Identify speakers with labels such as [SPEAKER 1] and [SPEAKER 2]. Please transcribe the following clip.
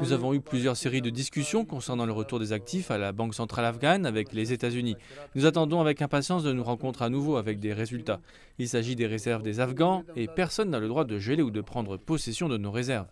[SPEAKER 1] Nous avons eu plusieurs séries de discussions concernant le retour des actifs à la Banque centrale afghane avec les États-Unis. Nous attendons avec impatience de nous rencontrer à nouveau avec des résultats. Il s'agit des réserves des Afghans et personne n'a le droit de geler ou de prendre possession de nos réserves.